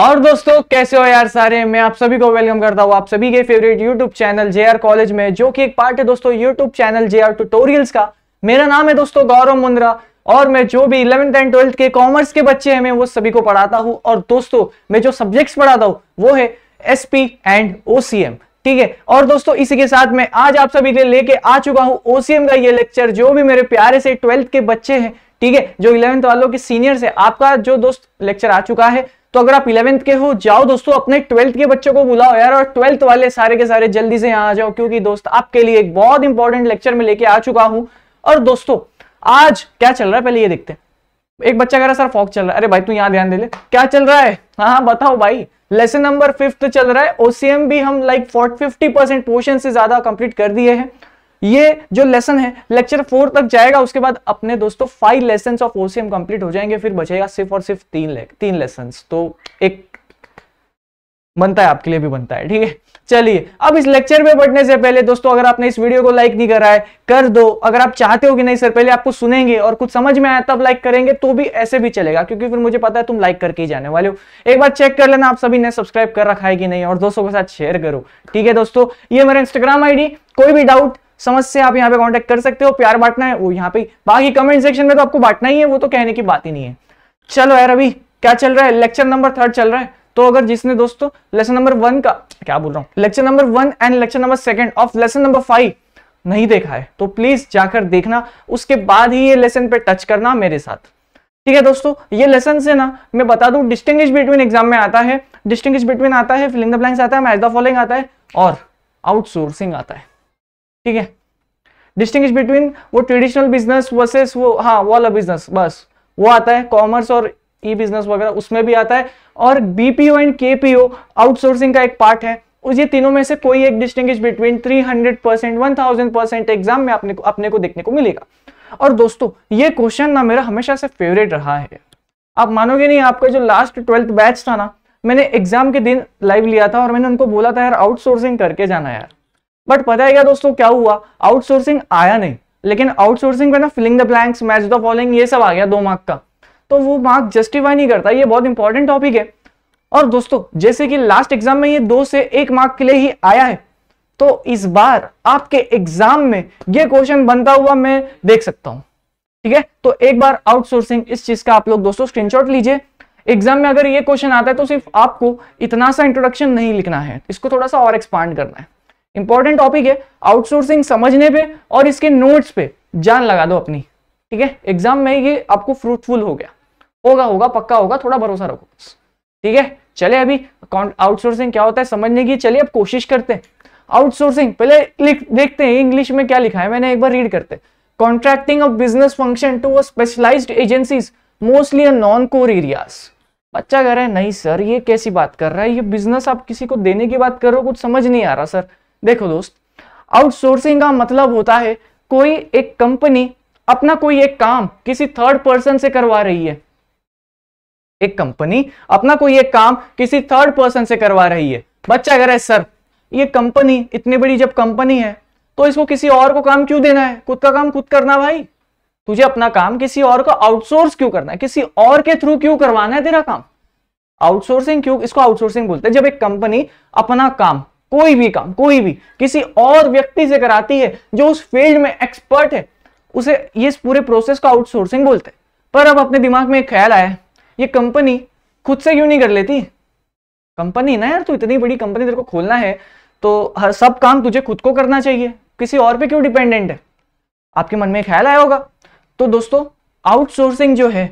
और दोस्तों कैसे हो यार सारे मैं आप सभी को वेलकम करता हूँ आप सभी के favourite YouTube channel J R college में जो कि एक पार्ट है दोस्तों YouTube channel J R tutorials का मेरा नाम है दोस्तों गौरव मुंद्रा और मैं जो भी इलेवंथ एंड ट्वेल्थ के कॉमर्स के बच्चे हैं मैं वो सभी को पढ़ाता हूँ और दोस्तों मैं जो सब्जेक्ट्स पढ़ाता हूँ वो है एस एंड ओ ठीक है और दोस्तों इसी के साथ मैं आज आप सभी के लेके आ चुका हूँ ओसीएम का ये लेक्चर जो भी मेरे प्यारे से ट्वेल्थ के बच्चे हैं ठीक है जो इलेवेंथ वालों के सीनियर्स है आपका जो दोस्त लेक्चर आ चुका है तो अगर आप इलेवेंथ के हो जाओ दोस्तों अपने ट्वेल्थ के बच्चों को बुलाओ यार और ट्वेल्थ वाले सारे के सारे जल्दी से यहां आ जाओ क्योंकि दोस्त आपके लिए एक बहुत इंपॉर्टेंट लेक्चर में लेके आ चुका हूं और दोस्तों आज क्या चल रहा है पहले ये देखते हैं एक बच्चा कह रहा सर फॉक चल रहा है अरे भाई तू यहाँ ध्यान दे ले क्या चल रहा है हाँ, हाँ बताओ भाई लेसन नंबर फिफ्थ चल रहा है ओसीएम भी हम like forty fifty percent portion से ज्यादा कंप्लीट कर दिए हैं ये जो लेसन है लेक्चर फोर तक जाएगा उसके बाद अपने दोस्तों five lesson of OCM complete हो जाएंगे फिर बचेगा सिर्फ और सिर्फ तीन ले, तीन लेसन तो एक बनता है आपके लिए भी बनता है ठीक है चलिए अब इस लेक्चर में बढ़ने से पहले दोस्तों अगर आपने इस वीडियो को लाइक नहीं करा है कर दो अगर आप चाहते हो कि नहीं सर पहले आपको सुनेंगे और कुछ समझ में आया तब लाइक करेंगे तो भी ऐसे भी चलेगा क्योंकि फिर मुझे पता है तुम लाइक करके ही जाने वाले हो एक बार चेक कर लेना आप सभी ने सब्सक्राइब कर रखा है कि नहीं और दोस्तों के साथ शेयर करो ठीक है दोस्तों ये मेरा इंस्टाग्राम आई कोई भी डाउट समझ से आप यहाँ पे कॉन्टेक्ट कर सकते हो प्यार बांटना है वो यहाँ पे बाकी कमेंट सेक्शन में तो आपको बांटना ही है वो तो कहने की बात ही नहीं है चलो यार अभी क्या चल रहा है लेक्चर नंबर थर्ड चल रहा है तो अगर जिसने दोस्तों लेसन नंबर वन का क्या बोल रहा हूँ lecture number one and lecture number second of lesson number five नहीं देखा है तो प्लीज जाकर देखना उसके बाद ही ये लेसन पे टच करना मेरे साथ ठीक है दोस्तों ये लेसन से ना मैं बता दू डिस्टिंग बिटवीन एग्जाम में आता है डिस्टिंग बिटवीन आता है फिलिंग द ब्लैंक्स आता है मैच द फॉलोइंग आता है और आउटसोर्सिंग आता है ठीक है डिस्टिंग बिटवीन वो ट्रेडिशनल बिजनेस वर्सेस वो हाँ वाला बिजनेस बस वो आता है कॉमर्स और ई बिजनेस वगैरह उसमें भी आता है और बीपीओ एंड केपीओ आउटसोर्सिंग का एक पार्ट है उस ये तीनों में से कोई एक distinguish between 300 percent one thousand percent exam में आपने को अपने को देखने को मिलेगा और दोस्तों ये क्वेश्चन ना मेरा हमेशा से फेवरेट रहा है आप मानोगे नहीं आपका जो लास्ट ट्वेल्थ बैच था ना मैंने एग्जाम के दिन लाइव लिया था और मैंने उनको बोला था यार आउटसोर्सिंग करके जाना यार बट पता है क्या दोस्तों क्या हुआ आउटसोर्सिंग आया नहीं लेकिन आउटसोर्सिंग में ना filling the blanks match the following ये सब आ गया दो मार्क का तो वो मार्क जस्टिफाई नहीं करता ये बहुत इंपॉर्टेंट टॉपिक है और दोस्तों जैसे कि लास्ट एग्जाम में ये दो से एक मार्क के लिए ही आया है तो इस बार आपके एग्जाम में ये क्वेश्चन बनता हुआ मैं देख सकता हूं ठीक है तो एक बार आउटसोर्सिंग इस चीज का आप लोग दोस्तों स्क्रीनशॉट लीजिए एग्जाम में अगर ये क्वेश्चन आता है तो सिर्फ आपको इतना सा इंट्रोडक्शन नहीं लिखना है इसको थोड़ा सा और एक्सपांड करना है इंपॉर्टेंट टॉपिक है आउटसोर्सिंग समझने पे और इसके नोट्स पे जान लगा दो अपनी ठीक है एग्जाम में ये आपको फ्रूटफुल हो गया होगा होगा पक्का होगा थोड़ा भरोसा रखो ठीक है चले अभी आउटसोर्सिंग क्या होता है समझने की चलिए अब कोशिश करते हैं आउटसोर्सिंग पहले देखते हैं इंग्लिश में क्या लिखा है मैंने एक बार रीड करते contracting of business function to a specialise agencies mostly a non core areas बच्चा कह रहा है नहीं सर ये कैसी बात कर रहा है ये बिजनेस आप किसी को देने की बात कर रहे हो कुछ समझ नहीं आ रहा सर देखो दोस्त आउटसोर्सिंग का मतलब होता है कोई एक कंपनी अपना कोई एक काम किसी थर्ड पर्सन से करवा रही है एक कंपनी अपना कोई एक काम किसी थर्ड पर्सन से करवा रही है बच्चा कह रहा है सर ये कंपनी इतनी बड़ी जब कंपनी है तो इसको किसी और को काम क्यों देना है खुद का काम खुद करना भाई तुझे अपना काम किसी और को आउटसोर्स क्यों करना है किसी और के थ्रू क्यों करवाना है तेरा काम आउटसोर्सिंग क्यों इसको आउटसोर्सिंग बोलते हैं जब एक कंपनी अपना काम कोई भी काम कोई भी किसी और व्यक्ति से कराती है जो उस फील्ड में एक्सपर्ट है उसे ये इस पूरे प्रोसेस को आउटसोर्सिंग बोलते हैं पर अब अपने दिमाग में एक ख्याल आया ये कंपनी खुद से क्यों नहीं कर लेती कंपनी ना यार तू इतनी बड़ी कंपनी तेरे को खोलना है तो हर सब काम तुझे खुद को करना चाहिए किसी और पे क्यों डिपेंडेंट है आपके मन में ख्याल आया होगा तो दोस्तों आउटसोर्सिंग जो है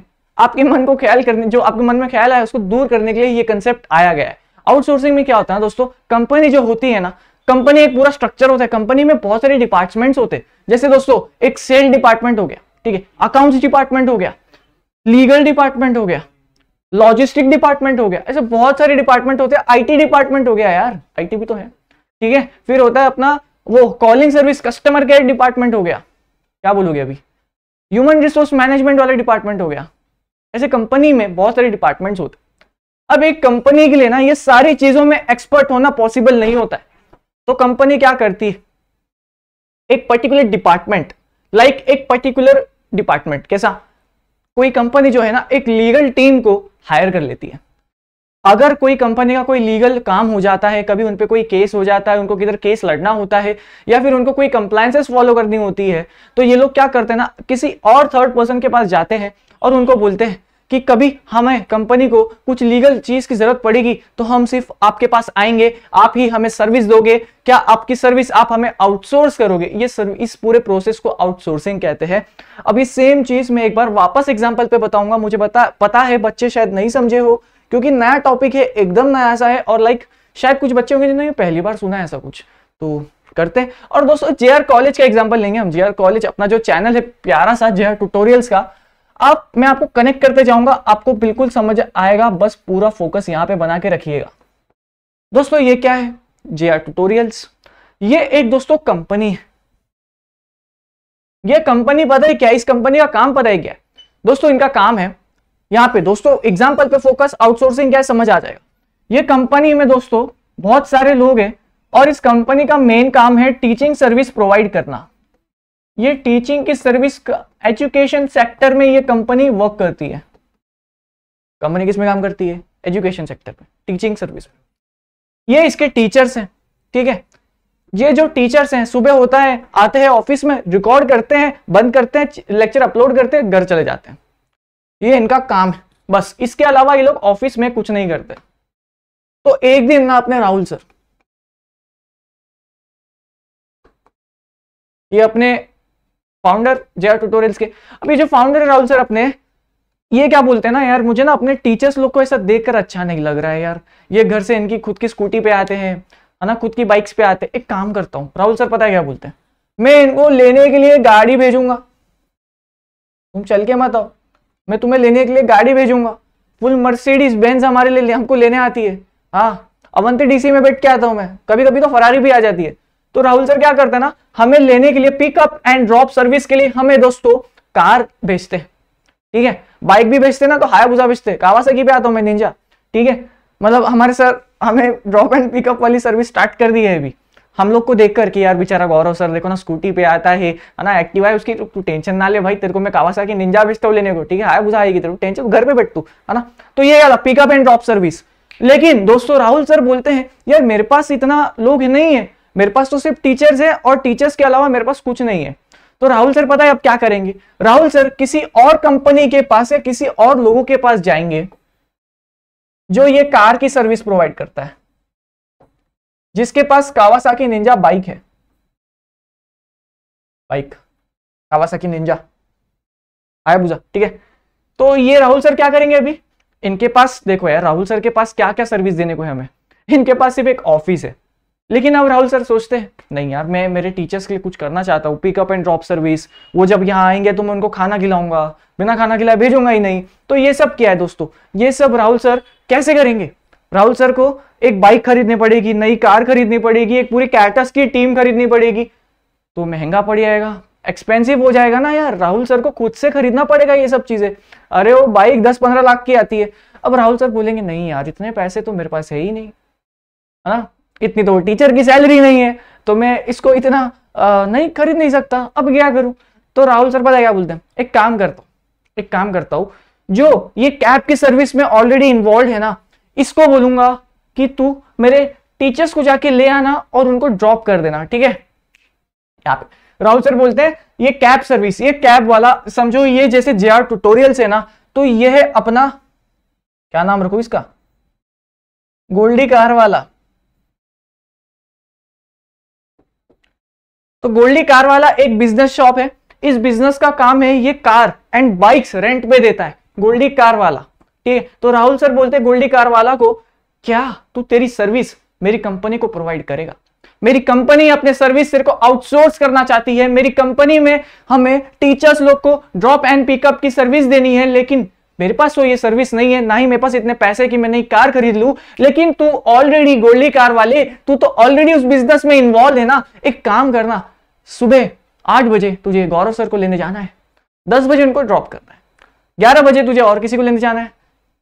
आपके मन को ख्याल करने जो आपके मन में ख्याल आया उसको दूर करने के लिए ये कंसेप्ट आया गया है आउटसोर्सिंग में क्या होता है दोस्तों कंपनी जो होती है ना कंपनी एक पूरा स्ट्रक्चर होता है कंपनी में बहुत सारे डिपार्टमेंट्स होते हैं जैसे दोस्तों एक सेल डिपार्टमेंट हो गया ठीक है अकाउंट्स डिपार्टमेंट हो गया लीगल डिपार्टमेंट हो गया लॉजिस्टिक डिपार्टमेंट हो गया ऐसे बहुत सारे डिपार्टमेंट होते हैं आईटी डिपार्टमेंट हो गया यार आईटी भी तो है ठीक है फिर होता है अपना वो calling service customer care department हो गया क्या बोलोगे अभी ह्यूमन रिसोर्स मैनेजमेंट वाले डिपार्टमेंट हो गया ऐसे कंपनी में बहुत सारे डिपार्टमेंट्स होते अब एक कंपनी के लिए ना ये सारी चीजों में एक्सपर्ट होना पॉसिबल नहीं होता है तो कंपनी क्या करती है एक पर्टिकुलर डिपार्टमेंट लाइक एक पर्टिकुलर डिपार्टमेंट कैसा कोई कंपनी जो है ना एक लीगल टीम को हायर कर लेती है अगर कोई कंपनी का कोई लीगल काम हो जाता है कभी उन पर कोई केस हो जाता है उनको किधर केस लड़ना होता है या फिर उनको कोई कंप्लाइंसेस फॉलो करनी होती है तो ये लोग क्या करते हैं ना किसी और थर्ड पर्सन के पास जाते हैं और उनको बोलते हैं कि कभी हमें कंपनी को कुछ लीगल चीज की जरूरत पड़ेगी तो हम सिर्फ आपके पास आएंगे आप ही हमें सर्विस दोगे क्या आपकी सर्विस आप हमें आउटसोर्स करोगे ये इस पूरे प्रोसेस को आउटसोर्सिंग कहते हैं अब ये सेम चीज मैं एक बार वापस एग्जाम्पल पे बताऊंगा मुझे बता पता है बच्चे शायद नहीं समझे हो क्योंकि नया टॉपिक है एकदम नया सा है और लाइक शायद कुछ बच्चे होंगे जिन्होंने पहली बार सुना है ऐसा कुछ तो करते हैं और दोस्तों जेआर कॉलेज का एग्जाम्पल लेंगे हम जेआर कॉलेज अपना जो चैनल है प्यारा सा जेआर ट्यूटोरियल्स का अब मैं आपको कनेक्ट करते जाऊंगा आपको बिल्कुल समझ आएगा बस पूरा फोकस यहाँ पे बना के रखिएगा दोस्तों ये क्या है जे आर ट्यूटोरियल्स ये एक दोस्तों कंपनी है ये कंपनी पता है क्या इस कंपनी का काम पता है क्या दोस्तों इनका काम है यहां पे दोस्तों एग्जाम्पल पे फोकस आउटसोर्सिंग क्या है समझ आ जाएगा ये कंपनी में दोस्तों बहुत सारे लोग हैं और इस कंपनी का मेन काम है टीचिंग सर्विस प्रोवाइड करना ये टीचिंग की सर्विस एजुकेशन सेक्टर में ये कंपनी वर्क करती है कंपनी किस में काम करती है एजुकेशन सेक्टर में टीचिंग सर्विस ये इसके टीचर्स हैं ठीक है ये जो टीचर्स हैं सुबह होता है आते हैं ऑफिस में रिकॉर्ड करते हैं बंद करते हैं लेक्चर अपलोड करते हैं घर चले जाते हैं ये इनका काम है बस इसके अलावा ये लोग ऑफिस में कुछ नहीं करते तो एक दिन ना अपने राहुल सर ये अपने फाउंडर जे आर ट्यूटोरियल्स के अब ये जो फाउंडर है राहुल सर अपने ये क्या बोलते हैं ना यार मुझे ना अपने टीचर्स लोग को ऐसा देखकर अच्छा नहीं लग रहा है यार ये घर से इनकी खुद की स्कूटी पे आते हैं है ना खुद की बाइक्स पे आते हैं एक काम करता हूँ राहुल सर पता है क्या बोलते हैं मैं इनको लेने के लिए गाड़ी भेजूंगा तुम चल के मत आओ मैं तुम्हें लेने के लिए गाड़ी भेजूंगा फुल मर्सिडीज बेंज हमारे लिए हमको लेने आती है हाँ अवंती डीसी में बैठ के आता हूँ मैं कभी कभी तो फरारी भी आ जाती है तो राहुल सर क्या करते हैं ना हमें लेने के लिए पिकअप एंड ड्रॉप सर्विस के लिए हमें दोस्तों कार भेजते हैं ठीक है बाइक भी भेजते ना तो हायाबुसा भेजते कावासाकी पे आता हूं मैं निंजा ठीक है मतलब हमारे सर हमें ड्रॉप एंड पिकअप वाली सर्विस स्टार्ट कर दी है अभी हम लोग को देख करके यार बेचारा गौरव सर देखो ना स्कूटी पे आता है है ना एक्टिव है उसकी तू टेंशन ना ले भाई तेरे को मैं कावासा की निंजा भेजता हूँ लेने को ठीक है हाया बुझा आएगी तेरे टेंशन घर पे बैठ तू है ना तो ये यार पिकअप एंड ड्रॉप सर्विस लेकिन दोस्तों राहुल सर बोलते हैं यार मेरे पास इतना लोग नहीं है मेरे पास तो सिर्फ टीचर्स है और टीचर्स के अलावा मेरे पास कुछ नहीं है तो राहुल सर पता है अब क्या करेंगे राहुल सर किसी और कंपनी के पास या किसी और लोगों के पास जाएंगे जो ये कार की सर्विस प्रोवाइड करता है जिसके पास कावासाकी निंजा बाइक है बाइक कावासाकी निंजा आया बुझा ठीक है तो ये राहुल सर क्या करेंगे अभी इनके पास देखो यार राहुल सर के पास क्या क्या सर्विस देने को है हमें इनके पास सिर्फ एक ऑफिस है लेकिन अब राहुल सर सोचते हैं नहीं यार मैं मेरे टीचर्स के लिए कुछ करना चाहता हूँ पिकअप एंड ड्रॉप सर्विस वो जब यहाँ आएंगे तो मैं उनको खाना खिलाऊंगा बिना खाना खिलाए भेजूंगा ही नहीं तो ये सब क्या है दोस्तों ये सब राहुल सर कैसे करेंगे राहुल सर को एक बाइक खरीदनी पड़ेगी नई कार खरीदनी पड़ेगी एक पूरी कैटस की टीम खरीदनी पड़ेगी तो महंगा पड़ जाएगा एक्सपेंसिव हो जाएगा ना यार राहुल सर को खुद से खरीदना पड़ेगा ये सब चीजें अरे वो बाइक दस पंद्रह लाख की आती है अब राहुल सर बोलेंगे नहीं यार इतने पैसे तो मेरे पास है ही नहीं है हाँ? ना इतनी तो टीचर की सैलरी नहीं है तो मैं इसको इतना आ, नहीं खरीद नहीं सकता अब क्या करूं तो राहुल सर पता क्या बोलते हैं एक काम करता हूँ एक काम करता हूँ जो ये कैब की सर्विस में ऑलरेडी इन्वॉल्व है ना इसको बोलूंगा कि तू मेरे टीचर्स को जाके ले आना और उनको ड्रॉप कर देना ठीक है राहुल सर बोलते हैं ये कैब सर्विस ये कैब वाला समझो ये जैसे जे आर ट्यूटोरियल्स है ना तो यह है अपना क्या नाम रखू इसका गोल्डी कार वाला तो गोल्डी कार वाला एक बिजनेस शॉप है इस बिजनेस का काम है ये कार एंड बाइक्स रेंट पे देता है गोल्डी कार वाला ठीक है तो राहुल सर बोलते हैं गोल्डी कार वाला को क्या तू तेरी सर्विस मेरी कंपनी को प्रोवाइड करेगा मेरी कंपनी अपने सर्विस को आउटसोर्स करना चाहती है मेरी कंपनी में हमें टीचर्स लोग को ड्रॉप एंड पिकअप की सर्विस देनी है लेकिन मेरे पास तो ये सर्विस नहीं है ना ही मेरे पास इतने पैसे कि मैं नई कार खरीद लू लेकिन तू ऑलरेडी गोल्डी कार वाले तू तो ऑलरेडी उस बिजनेस में इन्वॉल्व है ना एक काम करना सुबह आठ बजे तुझे गौरव सर को लेने जाना है दस बजे उनको ड्रॉप करना है ग्यारह बजे तुझे और किसी को लेने जाना है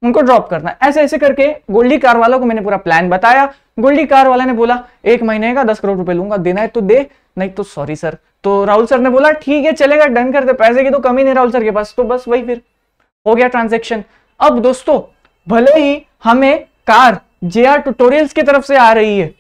उनको ड्रॉप करना है ऐसे ऐसे करके गोल्डी कार वालों को मैंने पूरा प्लान बताया गोल्डी कार वाला ने बोला एक महीने का दस करोड़ रुपए लूंगा देना है तो दे नहीं तो सॉरी सर तो राहुल सर ने बोला ठीक है चलेगा डन कर दे पैसे की तो कमी नहीं राहुल सर के पास तो बस वही फिर हो गया ट्रांजेक्शन अब दोस्तों भले ही हमें कार जे आर ट्यूटोरियल्स की तरफ से आ रही है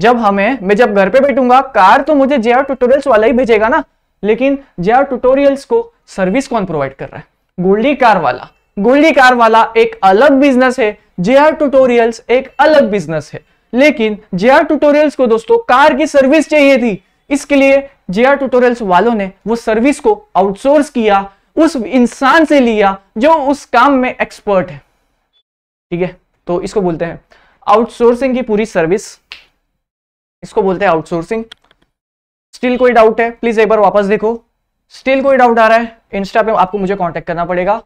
जब हमें मैं जब घर पे बैठूंगा कार तो मुझे जे ट्यूटोरियल्स वाला ही भेजेगा ना लेकिन जे ट्यूटोरियल्स को सर्विस कौन प्रोवाइड कर रहा है गोल्डी कार वाला गोल्डी कार वाला एक अलग बिजनेस है जे ट्यूटोरियल्स एक अलग बिजनेस है लेकिन जे ट्यूटोरियल्स को दोस्तों कार की सर्विस चाहिए थी इसके लिए जे ट्यूटोरियल्स वालों ने वो सर्विस को आउटसोर्स किया उस इंसान से लिया जो उस काम में एक्सपर्ट है ठीक है तो इसको बोलते हैं आउटसोर्सिंग की पूरी सर्विस इसको बोलते हैं आउटसोर्सिंग स्टिल कोई डाउट है प्लीज एक बार वापस देखो स्टिल कोई डाउट आ रहा है इंस्टा पे आपको मुझे कॉन्टेक्ट करना पड़ेगा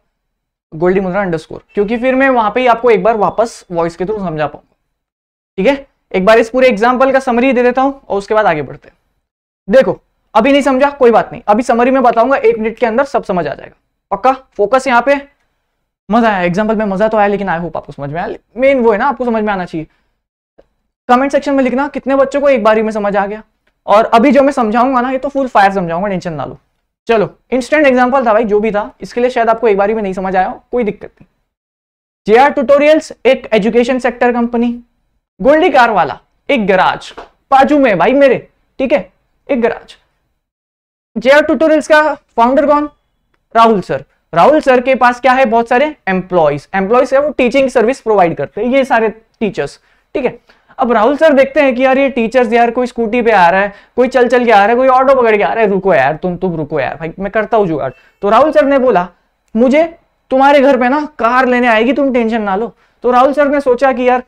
गोल्डी मुद्रा अंडर क्योंकि फिर मैं वहां पे ही आपको एक बार वापस वॉइस के थ्रू समझा पाऊंगा ठीक है एक बार इस पूरे एग्जाम्पल का समरी दे देता हूं और उसके बाद आगे बढ़ते हैं देखो अभी नहीं समझा कोई बात नहीं अभी समरी में बताऊंगा एक मिनट के अंदर सब समझ आ जाएगा पक्का फोकस यहाँ पे मजा आया एग्जाम्पल में मजा तो आया लेकिन आई होप आपको समझ में आया मेन वो है ना आपको समझ में आना चाहिए कमेंट सेक्शन में लिखना कितने बच्चों को एक बारी में समझ आ गया और अभी जो मैं समझाऊंगा ना ये तो फुल फायर समझाऊंगा टेंशन ना लो चलो इंस्टेंट एग्जाम्पल था भाई जो भी था इसके लिए शायद आपको एक बारी में नहीं समझ आया कोई दिक्कत नहीं जे आर ट्यूटोरियल्स एक education sector company Goldy car वाला एक गराज बाजू में भाई मेरे ठीक है एक गराज जे आर ट्यूटोरियल्स का फाउंडर कौन राहुल सर राहुल सर के पास क्या है बहुत सारे एम्प्लॉयज एम्प्लॉयज है वो टीचिंग सर्विस प्रोवाइड करते हैं ये सारे टीचर्स ठीक है अब राहुल सर देखते हैं कि यार ये टीचर्स यार कोई स्कूटी पे आ रहा है कोई चल चल के आ रहा है कोई ऑटो पकड़ के आ रहा है रुको यार तुम तुम रुको यार भाई मैं करता हूँ जुगाड़ तो राहुल सर ने बोला मुझे तुम्हारे घर पे ना कार लेने आएगी तुम टेंशन ना लो तो राहुल सर ने सोचा कि यार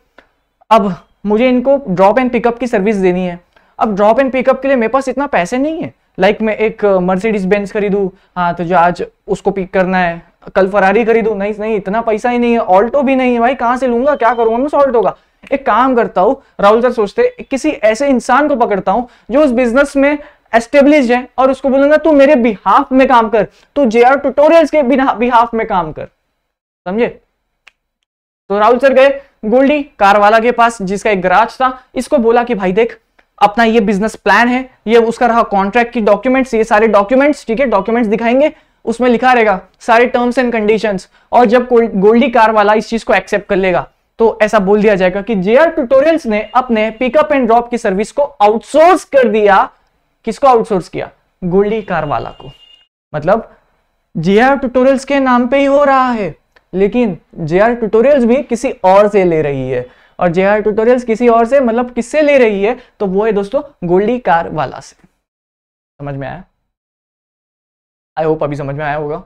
अब मुझे इनको ड्रॉप एंड पिकअप की सर्विस देनी है अब ड्रॉप एंड पिकअप के लिए मेरे पास इतना पैसे नहीं है लाइक मैं एक मर्सिडीज बेंच खरीदू हाँ तो जो आज उसको पिक करना है कल फरारी खरीदू नहीं नहीं इतना पैसा ही नहीं है ऑल्टो भी नहीं है भाई कहाँ से लूंगा क्या करूंगा मैं ऑल्टो का एक काम करता हूं राहुल सर सोचते किसी ऐसे इंसान को पकड़ता हूं जो उस बिजनेस में एस्टेब्लिश है और उसको बोलूंगा तू मेरे बिहाफ में काम कर तू जे आर ट्यूटोरियल्स के बिहाफ में काम कर समझे तो राहुल सर गए गोल्डी कार वाला के पास जिसका एक ग्राज था इसको बोला कि भाई देख अपना ये बिजनेस प्लान है ये उसका रहा कॉन्ट्रैक्ट की डॉक्यूमेंट्स ये सारे डॉक्यूमेंट्स ठीक है डॉक्यूमेंट्स दिखाएंगे उसमें लिखा रहेगा सारे टर्म्स एंड कंडीशंस और जब गोल्डी कार वाला इस चीज को एक्सेप्ट कर लेगा तो ऐसा बोल दिया जाएगा कि जेआर ट्यूटोरियल्स ने अपने पिकअप एंड ड्रॉप की सर्विस को आउटसोर्स कर दिया किसको आउटसोर्स किया गोल्डी कार वाला को मतलब जेआर ट्यूटोरियल्स के नाम पे ही हो रहा है लेकिन जेआर ट्यूटोरियल्स भी किसी और से ले रही है और जेआर ट्यूटोरियल्स किसी और से मतलब किससे ले रही है तो वो है दोस्तों गोल्डी कार वाला से समझ में आया आई होप अभी समझ में आया होगा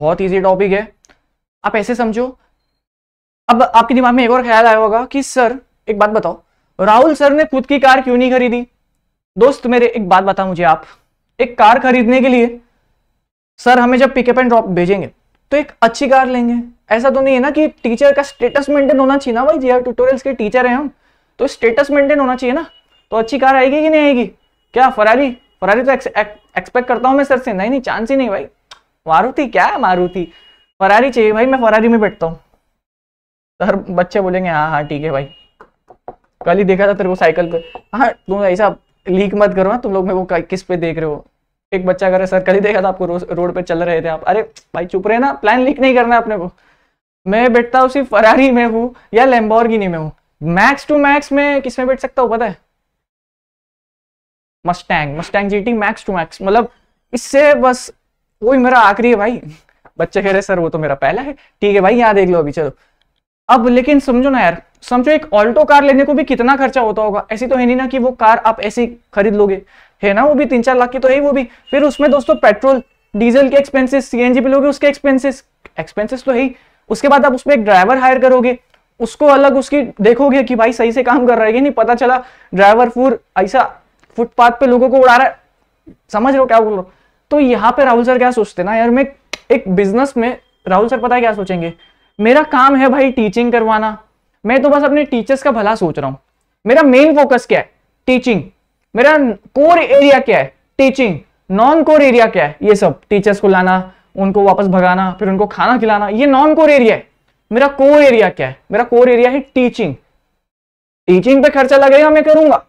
बहुत ईजी टॉपिक है आप ऐसे समझो अब आपके दिमाग में एक और ख्याल आया होगा कि सर एक बात बताओ राहुल सर ने खुद की कार क्यों नहीं खरीदी दोस्त मेरे एक बात बताओ मुझे आप एक कार खरीदने के लिए सर हमें जब पिकअप एंड ड्रॉप भेजेंगे तो एक अच्छी कार लेंगे ऐसा तो नहीं है ना कि टीचर का स्टेटस मेंटेन होना चाहिए ना भाई जी ट्यूटोरियल्स हाँ, के टीचर हैं हम तो स्टेटस मेंटेन होना चाहिए ना तो अच्छी कार आएगी कि नहीं आएगी क्या फरारी फरारी तो एक्सपेक्ट करता हूँ मैं सर से नहीं नहीं चांस ही नहीं भाई मारुति क्या है मारुति फरारी चाहिए भाई मैं फरारी में बैठता हूँ तो हर बच्चे बोलेंगे हाँ हाँ ठीक है भाई कल ही देखा था तेरे को साइकिल पे हाँ तुम ऐसा लीक मत करो ना तुम लोग मेरे को किस पे देख रहे हो एक बच्चा करे सर कल ही देखा था आपको रोड पे चल रहे थे आप अरे भाई चुप रहे ना प्लान लीक नहीं करना अपने को मैं बैठता हूँ सिर्फ फरारी में हूँ या लेम्बोर्गिनी में हूँ मैक्स टू मैक्स में किस में बैठ सकता हूँ पता है Mustang Mustang GT max to max मतलब इससे बस वही मेरा आखिरी है भाई बच्चे कह रहे सर वो तो मेरा पहला है ठीक है भाई यहाँ देख लो अभी चलो अब लेकिन समझो ना यार समझो एक ऑल्टो कार लेने को भी कितना खर्चा होता होगा ऐसी तो है नहीं ना कि वो कार आप ऐसी खरीद लोगे है ना वो भी तीन चार लाख की तो है वो भी फिर उसमें दोस्तों पेट्रोल डीजल के एक्सपेंसेस सीएनजी पे लोगे उसके एक्सपेंसिस एक्सपेंसिस तो है ही उसके बाद आप उसमें एक ड्राइवर हायर करोगे उसको अलग उसकी देखोगे कि भाई सही से काम कर रहा है कि नहीं पता चला ड्राइवर फूर ऐसा फुटपाथ पे लोगों को उड़ा रहा है समझ रहे हो क्या बोल रहे हो तो यहाँ पे राहुल सर क्या सोचते ना यार मैं एक बिजनेस में राहुल सर पता है क्या सोचेंगे मेरा काम है भाई टीचिंग करवाना मैं तो बस अपने टीचर्स का भला सोच रहा हूँ मेरा मेन फोकस क्या है टीचिंग मेरा कोर एरिया क्या है टीचिंग नॉन कोर एरिया क्या है ये सब टीचर्स को लाना उनको वापस भगाना फिर उनको खाना खिलाना ये नॉन कोर एरिया है मेरा कोर एरिया क्या है मेरा कोर एरिया है टीचिंग टीचिंग पे खर्चा लगेगा मैं करूंगा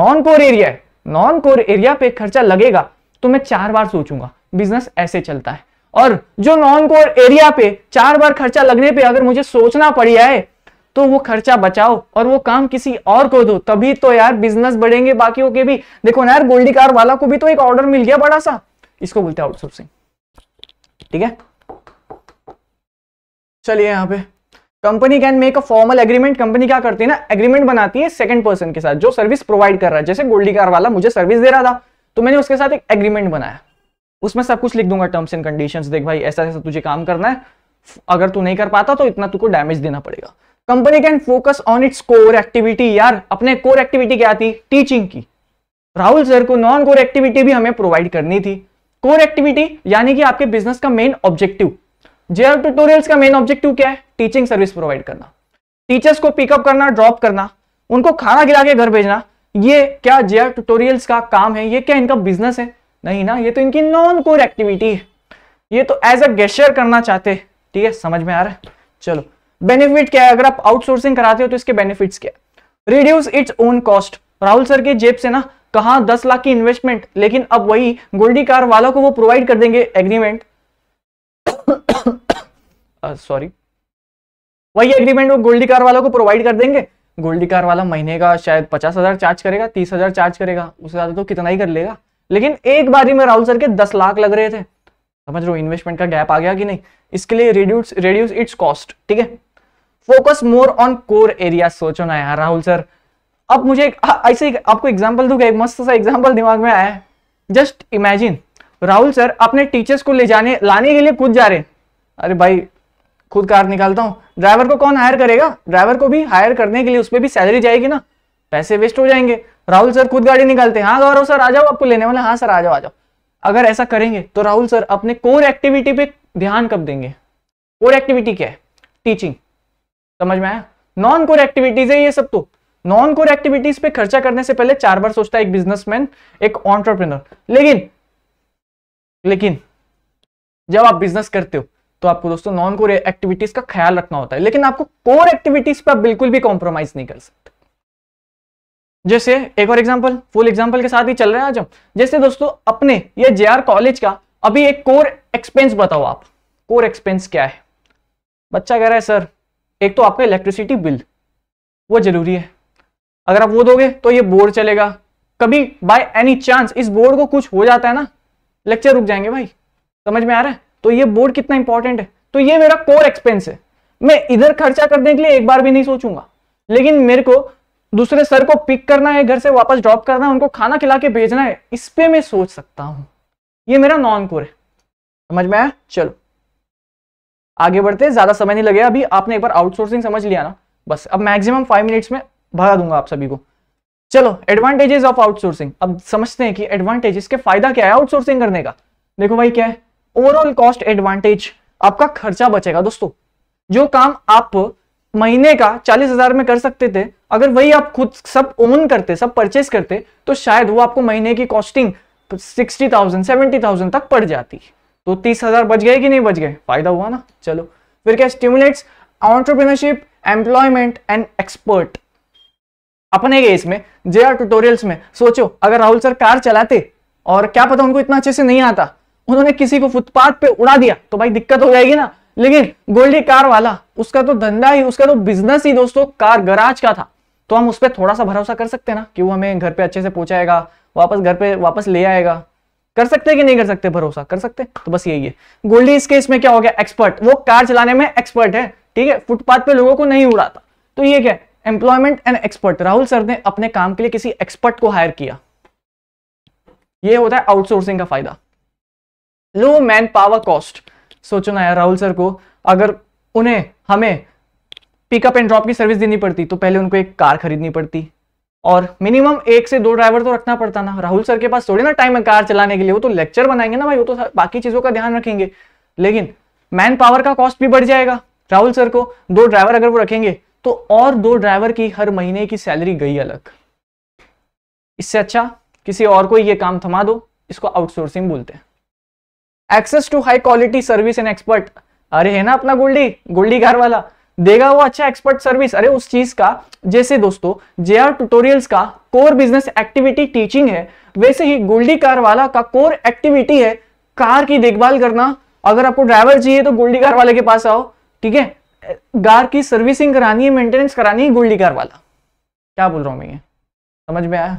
नॉन कोर एरिया है नॉन कोर एरिया पे खर्चा लगेगा तो मैं चार बार सोचूंगा बिजनेस ऐसे चलता है और जो नॉन कोर एरिया पे चार बार खर्चा लगने पे अगर मुझे सोचना पड़ जाए तो वो खर्चा बचाओ और वो काम किसी और को दो तभी तो यार बिजनेस बढ़ेंगे बाकियों के भी देखो ना यार गोल्डी कार वाला को भी तो एक ऑर्डर मिल गया बड़ा सा इसको बोलते हैं आउटसोर्सिंग ठीक है चलिए यहां पे company can make a formal agreement company क्या करती है ना एग्रीमेंट बनाती है सेकंड पर्सन के साथ जो सर्विस प्रोवाइड कर रहा है जैसे गोल्डी कार वाला मुझे सर्विस दे रहा था तो मैंने उसके साथ एक एग्रीमेंट बनाया उसमें सब कुछ लिख दूंगा टर्म्स एंड कंडीशन देख भाई ऐसा ऐसा तुझे काम करना है अगर तू नहीं कर पाता तो इतना तुझको डैमेज देना पड़ेगा company can focus on its core activity यार अपने कोर एक्टिविटी क्या थी टीचिंग की राहुल सर को नॉन कोर एक्टिविटी भी हमें प्रोवाइड करनी थी कोर एक्टिविटी यानी कि आपके बिजनेस का मेन ऑब्जेक्टिव जेआर ट्यूटोरियल्स का मेन ऑब्जेक्टिव क्या है टीचिंग सर्विस प्रोवाइड करना टीचर्स को पिकअप करना ड्रॉप करना उनको खाना खिला के घर भेजना ये क्या जेआर ट्यूटोरियल्स का काम है ये क्या इनका बिजनेस है नहीं ना ये तो इनकी नॉन कोर एक्टिविटी है ये तो एज अ गेस्टर करना चाहते ठीक है समझ में आ रहा है चलो बेनिफिट क्या है अगर आप आउटसोर्सिंग कराते हो तो इसके बेनिफिट्स क्या है reduce its own cost Rahul sir के जेब से ना कहा दस लाख की इन्वेस्टमेंट लेकिन अब वही गोल्डी कार वालों को वो प्रोवाइड कर देंगे एग्रीमेंट सॉरी uh, वही एग्रीमेंट वो गोल्डी कार वालों को प्रोवाइड कर देंगे गोल्डी कार वाला महीने का शायद पचास हजार चार्ज करेगा तीस हजार चार्ज करेगा उससे ज्यादा तो कितना ही कर लेगा लेकिन एक बारी में राहुल सर के दस लाख लग रहे थे समझ रहे हो इन्वेस्टमेंट का गैप आ गया कि नहीं इसके लिए रिड्यूस रिड्यूस इट्स कॉस्ट ठीक है focus more on core area सोचो ना यार राहुल सर अब मुझे एक, ऐसे एक, आपको एग्जाम्पल दूंगा एक मस्त सा एग्जाम्पल दिमाग में आया जस्ट इमेजिन राहुल सर अपने टीचर्स को ले जाने लाने के लिए खुद जा रहे अरे भाई खुद कार निकालता हूँ ड्राइवर को कौन हायर करेगा ड्राइवर को भी हायर करने के लिए उस पर भी सैलरी जाएगी ना पैसे वेस्ट हो जाएंगे राहुल सर खुद गाड़ी निकालते हैं हाँ गौरव सर आ जाओ आपको लेने वाले हाँ सर आ जाओ आ जाओ अगर ऐसा करेंगे तो राहुल सर अपने कोर एक्टिविटी पे ध्यान कब देंगे कोर एक्टिविटी क्या है टीचिंग समझ में आया नॉन कोर एक्टिविटीज है ये सब तो नॉन कोर एक्टिविटीज पे खर्चा करने से पहले चार बार सोचता है एक बिजनेसमैन एक ऑन्टरप्रिनर लेकिन लेकिन जब आप बिजनेस करते हो तो आपको दोस्तों नॉन कोर एक्टिविटीज का ख्याल रखना होता है लेकिन आपको कोर एक्टिविटीज पर आप बिल्कुल भी कॉम्प्रोमाइज नहीं कर सकते जैसे एक और एग्जाम्पल फुल एग्जाम्पल के साथ ही चल रहे हैं आज हम जैसे दोस्तों अपने ये जे कॉलेज का अभी एक कोर एक्सपेंस बताओ आप कोर एक्सपेंस क्या है बच्चा कह रहा है सर एक तो आपका इलेक्ट्रिसिटी बिल वो जरूरी है अगर आप वो दोगे तो ये बोर्ड चलेगा कभी बाय एनी चांस इस बोर्ड को कुछ हो जाता है ना लेक्चर रुक जाएंगे भाई समझ में आ रहा है तो ये बोर्ड कितना इंपॉर्टेंट है तो ये मेरा कोर एक्सपेंस है मैं इधर खर्चा करने के लिए एक बार भी नहीं सोचूंगा लेकिन मेरे को दूसरे सर को पिक करना है घर से वापस ड्रॉप करना है उनको खाना खिला के भेजना है इस पर मैं सोच सकता हूं ये मेरा नॉन कोर है समझ में आया चलो आगे बढ़ते ज्यादा समय नहीं लगेगा अभी आपने एक बार आउटसोर्सिंग समझ लिया ना बस अब मैक्सिमम फाइव मिनट्स में भगा दूंगा आप सभी को चलो एडवांटेजेस ऑफ आउटसोर्सिंग अब समझते हैं कि एडवांटेजेस के फायदा क्या है आउटसोर्सिंग करने का देखो भाई क्या है ओवरऑल कॉस्ट एडवांटेज आपका खर्चा बचेगा दोस्तों जो काम आप महीने का चालीस हजार में कर सकते थे अगर वही आप खुद सब ओन करते सब परचेस करते तो शायद वो आपको महीने की costing sixty thousand seventy thousand तक पड़ जाती तो तीस हजार बच गए कि नहीं बच गए फायदा हुआ ना चलो फिर क्या stimulates entrepreneurship employment and expert अपने गए इसमें जे आर ट्यूटोरियल्स में सोचो अगर राहुल सर कार चलाते और क्या पता उनको इतना अच्छे से नहीं आता उन्होंने किसी को फुटपाथ पे उड़ा दिया तो भाई दिक्कत हो जाएगी ना लेकिन गोल्डी कार वाला उसका तो धंधा ही उसका तो बिजनेस ही दोस्तों कार गराज का था तो हम उस पर थोड़ा सा भरोसा कर सकते हैं ना कि वो हमें घर पे अच्छे से पहुंचाएगा वापस घर पे वापस ले आएगा कर सकते कि नहीं कर सकते भरोसा कर सकते तो बस यही है गोल्डी इस केस में क्या हो गया एक्सपर्ट वो कार चलाने में एक्सपर्ट है ठीक है फुटपाथ पे लोगों को नहीं उड़ाता तो ये क्या employment and expert Rahul sir ने अपने काम के लिए किसी एक्सपर्ट को हायर किया ये होता है आउटसोर्सिंग का फायदा लो मैन पावर कॉस्ट सोचना है राहुल सर को अगर उन्हें हमें पिकअप एंड ड्रॉप की सर्विस देनी पड़ती तो पहले उनको एक कार खरीदनी पड़ती और मिनिमम एक से दो ड्राइवर तो रखना पड़ता ना राहुल सर के पास थोड़ी ना टाइम है कार चलाने के लिए वो तो लेक्चर बनाएंगे ना भाई वो तो बाकी चीज़ों का ध्यान रखेंगे लेकिन मैन पावर का कॉस्ट भी बढ़ जाएगा राहुल सर को दो ड्राइवर अगर वो रखेंगे तो और दो ड्राइवर की हर महीने की सैलरी गई अलग इससे अच्छा किसी और को ये काम थमा दो इसको आउटसोर्सिंग बोलते हैं access to high quality service and expert अरे है ना अपना गोल्डी गोल्डी घर वाला देगा वो अच्छा एक्सपर्ट सर्विस अरे उस चीज का जैसे दोस्तों जे आर ट्यूटोरियल्स का कोर बिजनेस एक्टिविटी टीचिंग है वैसे ही गोल्डी कार वाला का कोर एक्टिविटी है कार की देखभाल करना अगर आपको ड्राइवर चाहिए तो गोल्डी कार वाले के पास आओ ठीक है कार की सर्विसिंग करानी है मेंटेनेंस करानी है गोल्डी कार वाला क्या बोल रहा हूं मैं ये समझ में आया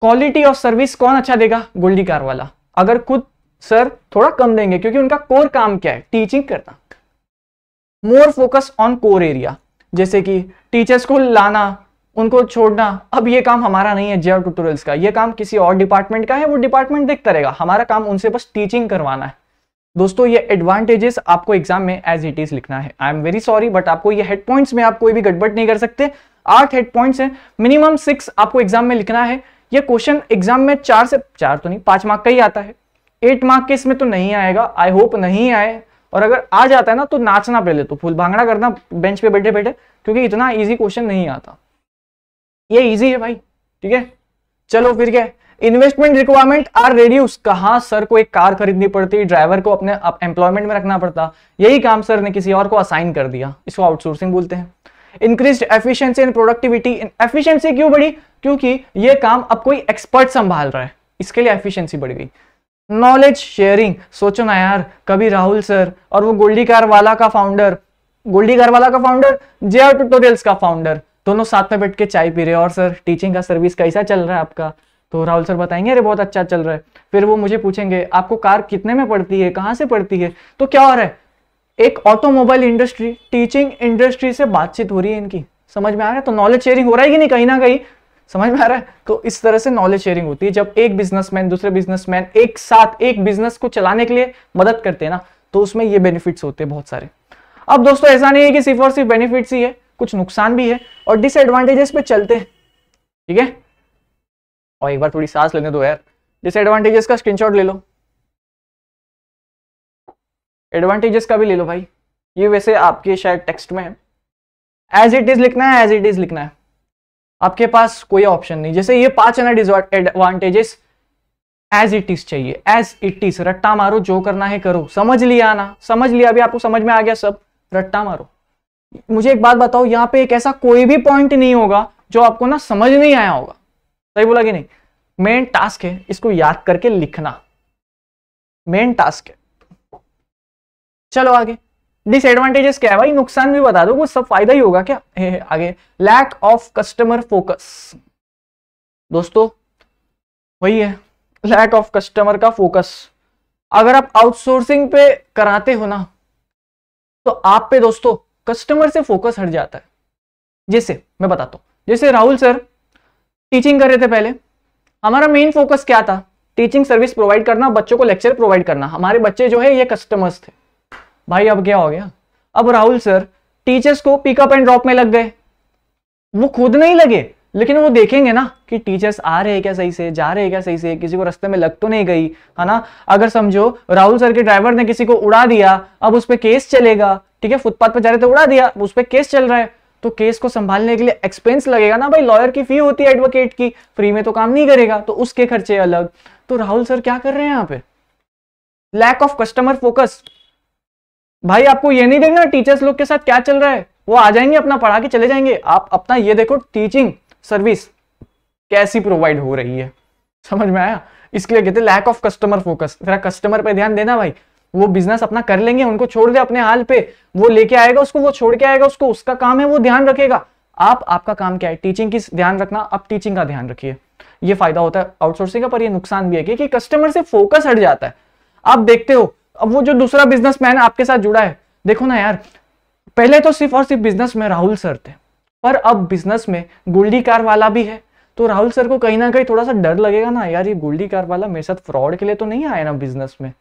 क्वालिटी ऑफ सर्विस कौन अच्छा देगा गोल्डी कार वाला अगर खुद सर थोड़ा कम देंगे क्योंकि उनका कोर काम क्या है टीचिंग करना more focus on core area जैसे कि टीचर्स को लाना उनको छोड़ना अब ये काम हमारा नहीं है जेव ट्यूटोरियल्स का ये काम किसी और डिपार्टमेंट का है वो डिपार्टमेंट देखता रहेगा हमारा काम उनसे बस टीचिंग करवाना है दोस्तों ये एडवांटेजेस आपको एग्जाम में एज इट इज लिखना है I am very sorry but आपको ये हेड पॉइंट्स में आप कोई भी गड़बड़ नहीं कर सकते आठ हेड पॉइंट्स हैं मिनिमम सिक्स आपको एग्जाम में लिखना है ये क्वेश्चन एग्जाम में चार से चार तो नहीं पांच मार्क का ही आता है एट मार्क के इसमें तो नहीं आएगा आई होप नहीं आए और अगर आ जाता है ना तो नाचना पहले तो फुल भांगड़ा करना बेंच पे बैठे बैठे क्योंकि इतना इजी क्वेश्चन नहीं आता ये इजी है भाई ठीक है चलो फिर क्या इन्वेस्टमेंट रिक्वायरमेंट आर रेड्यूस कहा सर को एक कार खरीदनी पड़ती ड्राइवर को अपने एम्प्लॉयमेंट में रखना पड़ता यही काम सर ने किसी और को असाइन कर दिया इसको आउटसोर्सिंग बोलते हैं increase efficiency and productivity efficiency क्यों बढ़ी क्योंकि ये काम अब कोई एक्सपर्ट संभाल रहा है इसके लिए एफिशियंसी बढ़ गई नॉलेज शेयरिंग सोचो ना यार कभी राहुल सर और वो गोल्डी कार वाला का फाउंडर गोल्डी कार वाला का फाउंडर जे ट्यूटोरियल्स का फाउंडर दोनों साथ में बैठ के चाय पी रहे और सर टीचिंग का सर्विस कैसा चल रहा है आपका तो राहुल सर बताएंगे अरे बहुत अच्छा चल रहा है फिर वो मुझे पूछेंगे आपको कार कितने में पड़ती है कहाँ से पड़ती है तो क्या हो रहा है एक ऑटोमोबाइल इंडस्ट्री टीचिंग इंडस्ट्री से बातचीत हो रही है इनकी समझ में आ रहा है तो नॉलेज शेयरिंग हो रहा है कि नहीं कहीं ना कहीं समझ में आ रहा है तो इस तरह से नॉलेज शेयरिंग होती है जब एक बिजनेसमैन दूसरे बिजनेसमैन एक साथ एक बिजनेस को चलाने के लिए मदद करते हैं ना तो उसमें ये बेनिफिट्स होते हैं बहुत सारे अब दोस्तों ऐसा नहीं है कि सिर्फ और सिर्फ बेनिफिट्स ही है कुछ नुकसान भी है और डिसएडवांटेजेस पे चलते हैं ठीक है और एक बार थोड़ी सांस लेने दो यार डिसएडवांटेजेस का स्क्रीनशॉट ले लो एडवांटेजेस का भी ले लो भाई ये वैसे आपके शायद टेक्स्ट में है एज इट इज लिखना है एज इट इज लिखना है आपके पास कोई ऑप्शन नहीं जैसे ये पांच है ना डिसएडवांटेजेस एज इट इज चाहिए एज इट इज रट्टा मारो जो करना है करो समझ लिया ना समझ लिया अभी आपको समझ में आ गया सब रट्टा मारो मुझे एक बात बताओ यहाँ पे एक ऐसा कोई भी पॉइंट नहीं होगा जो आपको ना समझ नहीं आया होगा सही बोला कि नहीं मेन टास्क है इसको याद करके लिखना मेन टास्क है चलो आगे डिसएडवांटेजेस क्या है भाई नुकसान भी बता दो कुछ सब फायदा ही होगा क्या हे हे, आगे लैक ऑफ कस्टमर फोकस दोस्तों वही है लैक ऑफ कस्टमर का फोकस अगर आप आउटसोर्सिंग पे कराते हो ना तो आप पे दोस्तों कस्टमर से फोकस हट जाता है जैसे मैं बताता हूँ जैसे राहुल सर टीचिंग कर रहे थे पहले हमारा मेन फोकस क्या था टीचिंग सर्विस प्रोवाइड करना बच्चों को लेक्चर प्रोवाइड करना हमारे बच्चे जो है ये कस्टमर्स थे भाई अब क्या हो गया अब राहुल सर टीचर्स को पिकअप एंड ड्रॉप में लग गए वो खुद नहीं लगे लेकिन वो देखेंगे ना कि टीचर्स आ रहे हैं क्या सही से जा रहे हैं क्या सही से किसी को रास्ते में लग तो नहीं गई है ना अगर समझो राहुल सर के ड्राइवर ने किसी को उड़ा दिया अब उस पर केस चलेगा ठीक है फुटपाथ पर जा रहे थे उड़ा दिया उस पर केस चल रहा है तो केस को संभालने के लिए एक्सपेंस लगेगा ना भाई लॉयर की फी होती है एडवोकेट की फ्री में तो काम नहीं करेगा तो उसके खर्चे अलग तो राहुल सर क्या कर रहे हैं यहाँ पे लैक ऑफ कस्टमर फोकस भाई आपको ये नहीं देखना टीचर्स लोग के साथ क्या चल रहा है वो आ जाएंगे अपना पढ़ा के चले जाएंगे आप अपना ये देखो टीचिंग सर्विस कैसी प्रोवाइड हो रही है समझ में आया इसके लिए कहते लैक ऑफ कस्टमर फोकस जरा कस्टमर पे ध्यान देना भाई वो बिजनेस अपना कर लेंगे उनको छोड़ दे अपने हाल पे वो लेके आएगा उसको वो छोड़ के आएगा उसको उसका काम है वो ध्यान रखेगा आप आपका काम क्या है टीचिंग की ध्यान रखना आप टीचिंग का ध्यान रखिए ये फायदा होता है आउटसोर्सिंग का पर ये नुकसान भी है कि, कि कस्टमर से फोकस हट जाता है आप देखते हो अब वो जो दूसरा बिजनेसमैन आपके साथ जुड़ा है देखो ना यार पहले तो सिर्फ और सिर्फ बिजनेस में राहुल सर थे पर अब बिजनेस में गोल्डी कार वाला भी है तो राहुल सर को कहीं ना कहीं थोड़ा सा डर लगेगा ना यार ये गोल्डी कार वाला मेरे साथ फ्रॉड के लिए तो नहीं आया ना बिजनेस में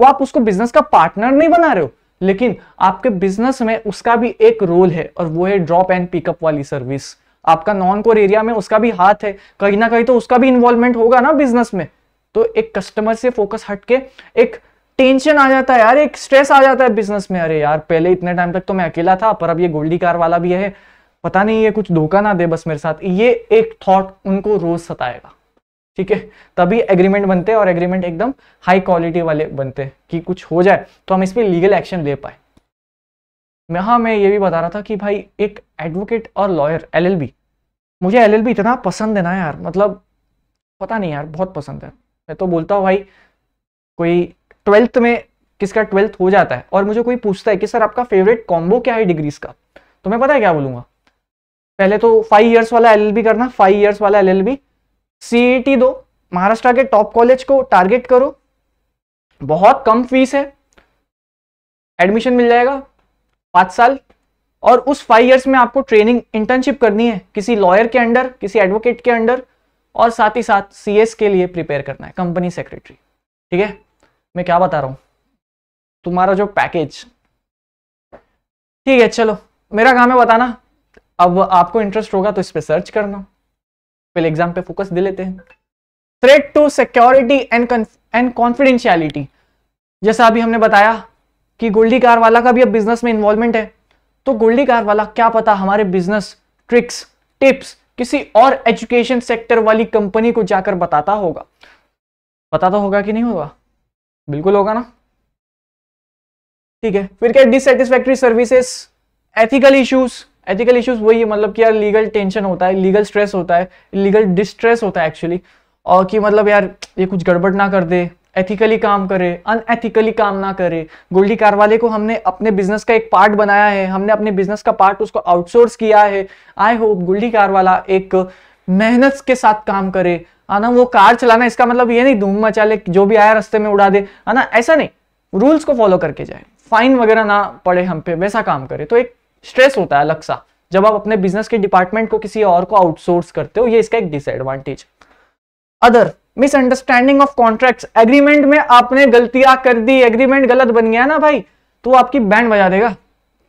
वो आप उसको बिजनेस का पार्टनर नहीं बना रहे हो लेकिन आपके बिजनेस में उसका भी एक रोल है और वो है ड्रॉप एंड पिकअप वाली सर्विस आपका नॉन कोर एरिया में उसका भी हाथ है कहीं ना कहीं तो उसका भी इन्वॉल्वमेंट होगा ना बिजनेस में तो एक कस्टमर से फोकस हटके एक टेंशन आ जाता है यार एक स्ट्रेस आ जाता है बिजनेस में अरे यार पहले इतने टाइम तक तो मैं अकेला था पर अब ये गोल्डी कार वाला भी है पता नहीं ये कुछ धोखा ना दे बस मेरे साथ ये एक थॉट उनको रोज सताएगा ठीक है तभी एग्रीमेंट बनते हैं और एग्रीमेंट एकदम हाई क्वालिटी वाले बनते हैं कि कुछ हो जाए तो हम इसमें लीगल एक्शन ले पाए मैं हाँ मैं ये भी बता रहा था कि भाई एक एडवोकेट और लॉयर एलएलबी मुझे एलएलबी इतना पसंद है ना यार मतलब पता नहीं यार बहुत पसंद है मैं तो बोलता हूँ भाई कोई ट्वेल्थ में किसका ट्वेल्थ हो जाता है और मुझे कोई पूछता है कि सर आपका फेवरेट कॉम्बो क्या है डिग्रीज का तो मैं पता है क्या बोलूंगा पहले तो फाइव ईयर्स वाला एल करना फाइव ईयर्स वाला एल सीईटी e दो महाराष्ट्र के टॉप कॉलेज को टारगेट करो बहुत कम फीस है एडमिशन मिल जाएगा पांच साल और उस फाइव ईयर्स में आपको ट्रेनिंग इंटर्नशिप करनी है किसी लॉयर के अंडर किसी एडवोकेट के अंडर और साथ ही साथ सीएस के लिए प्रिपेयर करना है कंपनी सेक्रेटरी ठीक है मैं क्या बता रहा हूँ तुम्हारा जो पैकेज ठीक है चलो मेरा काम है बताना अब आपको इंटरेस्ट होगा तो इस पर सर्च करना पहले एग्जाम पे फोकस दे लेते हैं threat to security and and confidentiality जैसा अभी हमने बताया कि गोल्डी कार वाला का भी अब बिजनेस में इन्वॉल्वमेंट है तो गोल्डी कार वाला क्या पता हमारे बिजनेस ट्रिक्स टिप्स किसी और एजुकेशन सेक्टर वाली कंपनी को जाकर बताता होगा बताता होगा कि नहीं होगा बिल्कुल होगा ना ठीक है फिर क्या dissatisfactory services ethical issues ethical issues वही है मतलब कि यार लीगल टेंशन होता है लीगल स्ट्रेस होता है लीगल डिस्ट्रेस होता है एक्चुअली और कि मतलब यार ये कुछ गड़बड़ ना कर दे एथिकली काम करे अनएथिकली काम ना करे गोल्डी कार वाले को हमने अपने बिजनेस का एक पार्ट बनाया है हमने अपने बिजनेस का पार्ट उसको आउटसोर्स किया है आई होप गोल्डी कार वाला एक मेहनत के साथ काम करे है ना वो कार चलाना इसका मतलब ये नहीं धूम मचा ले जो भी आया रस्ते में उड़ा दे है ना ऐसा नहीं रूल्स को फॉलो करके जाए फाइन वगैरह ना पड़े हम पे वैसा काम करे तो एक स्ट्रेस होता है अलग सा जब आप अपने बिजनेस के डिपार्टमेंट को किसी और को आउटसोर्स करते हो ये इसका एक disadvantage other misunderstanding of contract agreement में आपने गलतियां कर दी एग्रीमेंट गलत बन गया ना भाई तो आपकी बैंड बजा देगा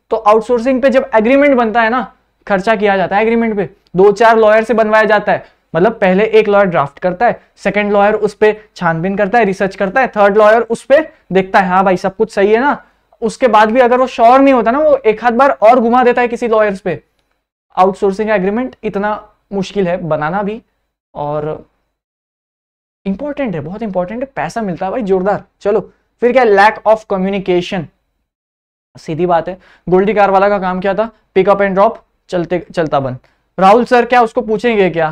तो आउटसोर्सिंग पे जब एग्रीमेंट बनता है ना खर्चा किया जाता है एग्रीमेंट पे दो चार लॉयर से बनवाया जाता है मतलब पहले एक लॉयर ड्राफ्ट करता है सेकंड लॉयर उस पर छानबीन करता है रिसर्च करता है थर्ड लॉयर उस पर देखता है हाँ भाई सब कुछ सही है ना उसके बाद भी अगर वो श्योर नहीं होता ना वो एक हाथ बार और घुमा देता है किसी लॉयर्स पे आउटसोर्सिंग एग्रीमेंट इतना मुश्किल है बनाना भी और इंपॉर्टेंट है बहुत इंपॉर्टेंट है पैसा मिलता है भाई जोरदार चलो फिर क्या लैक ऑफ कम्युनिकेशन सीधी बात है गोल्डी कार वाला का काम क्या था पिकअप एंड ड्रॉप चलते चलता बन राहुल सर क्या उसको पूछेंगे क्या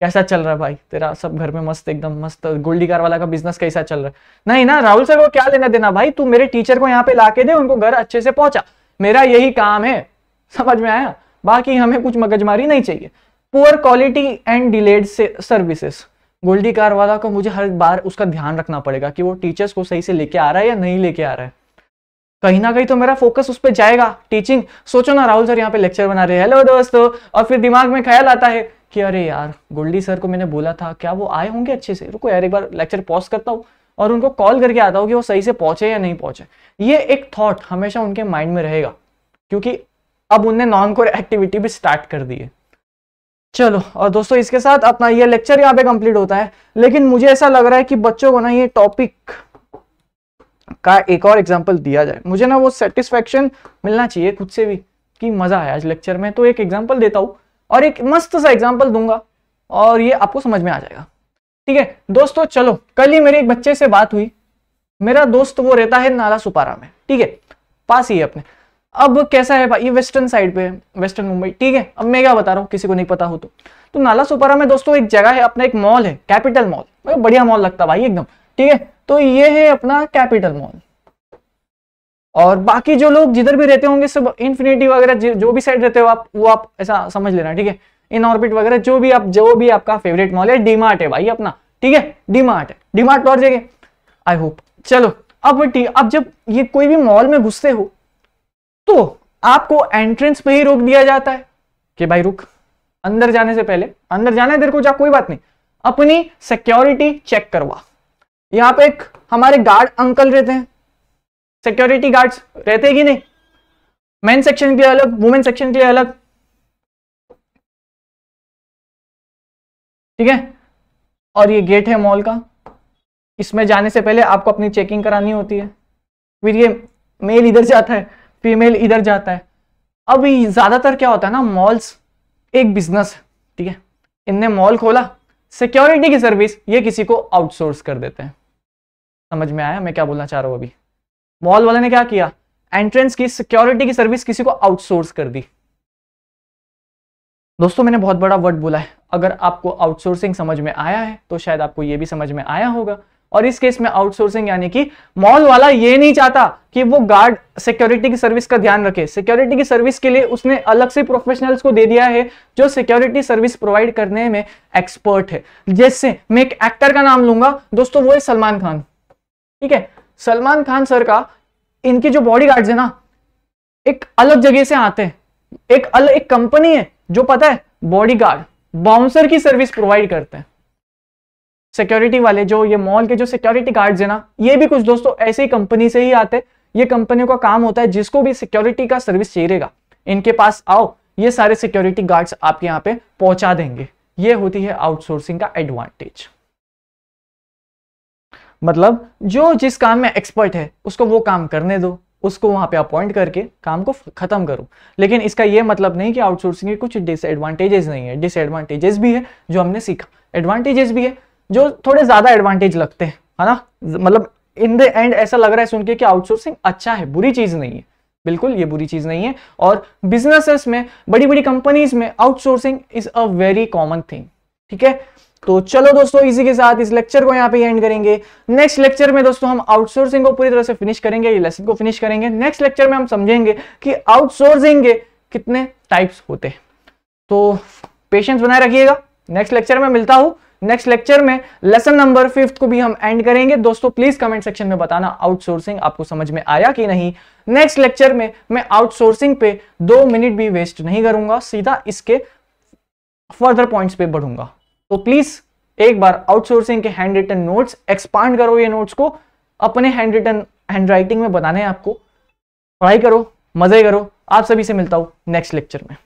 कैसा चल रहा है भाई तेरा सब घर में मस्त एकदम मस्त गोल्डी कार वाला का बिजनेस कैसा चल रहा है नहीं ना राहुल सर को क्या लेना देना भाई तू मेरे टीचर को यहाँ पे ला दे उनको घर अच्छे से पहुंचा मेरा यही काम है समझ में आया बाकी हमें कुछ मगजमारी नहीं चाहिए poor quality and delayed services Goldie car वाला को मुझे हर बार उसका ध्यान रखना पड़ेगा कि वो टीचर्स को सही से लेके आ रहा है या नहीं लेके आ रहा है कहीं ना कहीं तो मेरा फोकस उस पर जाएगा टीचिंग सोचो ना राहुल सर यहाँ पे लेक्चर बना रहे हैं हेलो दोस्तों और फिर दिमाग में ख्याल आता है कि अरे यार गोल्डी सर को मैंने बोला था क्या वो आए होंगे अच्छे से रुको यार एक बार लेक्चर पॉज करता हूँ और उनको कॉल करके आता हूँ कि वो सही से पहुंचे या नहीं पहुंचे ये एक थॉट हमेशा उनके माइंड में रहेगा क्योंकि अब उनने नॉन कोर एक्टिविटी भी स्टार्ट कर दी है चलो और दोस्तों इसके साथ अपना ये लेक्चर यहाँ पे कंप्लीट होता है लेकिन मुझे ऐसा लग रहा है कि बच्चों को ना ये टॉपिक का एक और एग्जाम्पल दिया जाए मुझे ना वो सेटिस्फेक्शन मिलना चाहिए खुद से भी कि मजा आया आज लेक्चर में तो एक एग्जाम्पल देता हूँ और एक मस्त सा एग्जाम्पल दूंगा और ये आपको समझ में आ जाएगा ठीक है दोस्तों चलो कल ही मेरे एक बच्चे से बात हुई मेरा दोस्त वो रहता है नाला सुपारा में ठीक है पास ही है अपने अब कैसा है भाई ये वेस्टर्न साइड पे वेस्टर्न मुंबई ठीक है अब मैं क्या बता रहा हूँ किसी को नहीं पता हो तो, तो नाला सुपारा में दोस्तों एक जगह है अपना एक मॉल है कैपिटल मॉल बढ़िया मॉल लगता भाई एकदम ठीक है तो ये है अपना कैपिटल मॉल और बाकी जो लोग जिधर भी रहते होंगे सब इन्फिनेटी वगैरह जो भी साइड रहते हो आप वो आप ऐसा समझ लेना ठीक है इन ऑर्बिट वगैरह जो भी आप जो भी आपका फेवरेट मॉल है डीमार्ट है भाई अपना ठीक है डीमार्ट है डीमार्ट तो और जगह आई होप चलो अब अब जब ये कोई भी मॉल में घुसते हो तो आपको एंट्रेंस पे ही रोक दिया जाता है कि भाई रुक अंदर जाने से पहले अंदर जाना है को जा कोई बात नहीं अपनी सिक्योरिटी चेक करवा यहाँ पे एक हमारे गार्ड अंकल रहते हैं सिक्योरिटी गार्ड्स रहते कि नहीं मेन सेक्शन के लिए अलग वुमेन सेक्शन के लिए अलग ठीक है और ये गेट है मॉल का इसमें जाने से पहले आपको अपनी चेकिंग करानी होती है फिर ये मेल इधर जाता है फीमेल इधर जाता है अभी ज़्यादातर क्या होता है ना मॉल्स एक बिजनेस ठीक है इनने मॉल खोला सिक्योरिटी की सर्विस ये किसी को आउटसोर्स कर देते हैं समझ में आया मैं क्या बोलना चाह रहा हूं अभी मॉल वाले ने क्या किया एंट्रेंस की सिक्योरिटी की सर्विस किसी को आउटसोर्स कर दी दोस्तों मैंने बहुत बड़ा वर्ड बोला है अगर आपको आउटसोर्सिंग समझ में आया है तो शायद आपको यह भी समझ में आया होगा और इस केस में आउटसोर्सिंग यानी कि मॉल वाला ये नहीं चाहता कि वो गार्ड सिक्योरिटी की सर्विस का ध्यान रखे सिक्योरिटी की सर्विस के लिए उसने अलग से प्रोफेशनल्स को दे दिया है जो सिक्योरिटी सर्विस प्रोवाइड करने में एक्सपर्ट है जैसे मैं एक एक्टर का नाम लूंगा दोस्तों वो है सलमान खान ठीक है सलमान खान सर का इनके जो बॉडी है ना एक अलग जगह से आते हैं एक अलग एक कंपनी है जो पता है बॉडी गार्ड बाउंसर की सर्विस प्रोवाइड करते हैं सिक्योरिटी वाले जो ये मॉल के जो सिक्योरिटी गार्ड्स है ना ये भी कुछ दोस्तों ऐसी कंपनी से ही आते हैं ये कंपनियों का काम होता है जिसको भी सिक्योरिटी का सर्विस चाहिएगा इनके पास आओ ये सारे सिक्योरिटी गार्ड्स आपके यहाँ पे पहुंचा देंगे ये होती है आउटसोर्सिंग का एडवांटेज मतलब जो जिस काम में एक्सपर्ट है उसको वो काम करने दो उसको वहां पे अपॉइंट करके काम को खत्म करो लेकिन इसका ये मतलब नहीं कि आउटसोर्सिंग के कुछ डिसएडवांटेजेस नहीं है डिसएडवांटेजेस भी है जो हमने सीखा एडवांटेजेस भी है जो थोड़े ज्यादा एडवांटेज लगते हैं है ना मतलब इन द एंड ऐसा लग रहा है सुनकर कि आउटसोर्सिंग अच्छा है बुरी चीज नहीं है बिल्कुल ये बुरी चीज नहीं है और बिजनेसेस में बड़ी बड़ी कंपनीज में outsourcing is a very common thing ठीक है तो चलो दोस्तों इसी के साथ इस लेक्चर को यहाँ पे एंड करेंगे नेक्स्ट लेक्चर में दोस्तों हम आउटसोर्सिंग को पूरी तरह से फिनिश करेंगे ये लेसन को फिनिश करेंगे नेक्स्ट लेक्चर में हम समझेंगे कि आउटसोर्सिंग के कितने टाइप्स होते हैं तो पेशेंस बनाए रखिएगा नेक्स्ट लेक्चर में मिलता हूँ नेक्स्ट लेक्चर में लेसन नंबर फिफ्थ को भी हम एंड करेंगे दोस्तों प्लीज कमेंट सेक्शन में बताना आउटसोर्सिंग आपको समझ में आया कि नहीं नेक्स्ट लेक्चर में मैं आउटसोर्सिंग पे दो मिनट भी वेस्ट नहीं करूंगा सीधा इसके फर्दर पॉइंट्स पे बढ़ूंगा तो प्लीज एक बार आउटसोर्सिंग के हैंड रिटन नोट्स एक्सपांड करो ये नोट्स को अपने हैंड रिटन हैंड राइटिंग में बनाने आपको पढ़ाई करो मजे करो आप सभी से मिलता हूं नेक्स्ट लेक्चर में